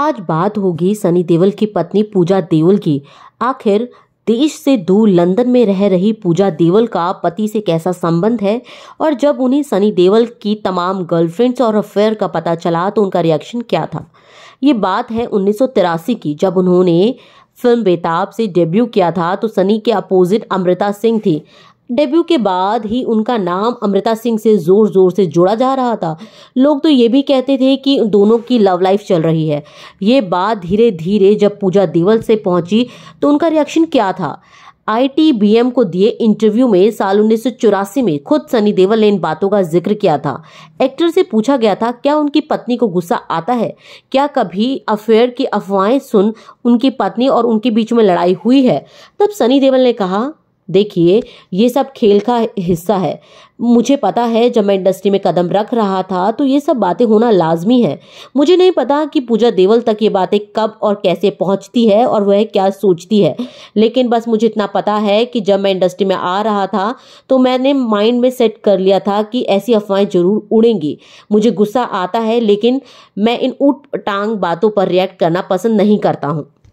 आज बात होगी सनी देवल की पत्नी पूजा देवल की आखिर देश से दूर लंदन में रह रही पूजा देवल का पति से कैसा संबंध है और जब उन्हें सनी देवल की तमाम गर्लफ्रेंड्स और अफेयर का पता चला तो उनका रिएक्शन क्या था ये बात है उन्नीस की जब उन्होंने फिल्म बेताब से डेब्यू किया था तो सनी के अपोजिट अमृता सिंह थी डेब्यू के बाद ही उनका नाम अमृता सिंह से जोर जोर से जोड़ा जा रहा था लोग तो ये भी कहते थे कि दोनों की लव लाइफ चल रही है ये बात धीरे धीरे जब पूजा देवल से पहुंची तो उनका रिएक्शन क्या था आईटीबीएम को दिए इंटरव्यू में साल उन्नीस में खुद सनी देवल ने इन बातों का जिक्र किया था एक्टर से पूछा गया था क्या उनकी पत्नी को गुस्सा आता है क्या कभी अफेयर की अफवाहें सुन उनकी पत्नी और उनके बीच में लड़ाई हुई है तब सनी देवल ने कहा देखिए ये सब खेल का हिस्सा है मुझे पता है जब मैं इंडस्ट्री में कदम रख रहा था तो ये सब बातें होना लाजमी है मुझे नहीं पता कि पूजा देवल तक ये बातें कब और कैसे पहुंचती है और वह क्या सोचती है लेकिन बस मुझे इतना पता है कि जब मैं इंडस्ट्री में आ रहा था तो मैंने माइंड में सेट कर लिया था कि ऐसी अफवाहें जरूर उड़ेंगी मुझे गुस्सा आता है लेकिन मैं इन ऊट टांग बातों पर रिएक्ट करना पसंद नहीं करता हूँ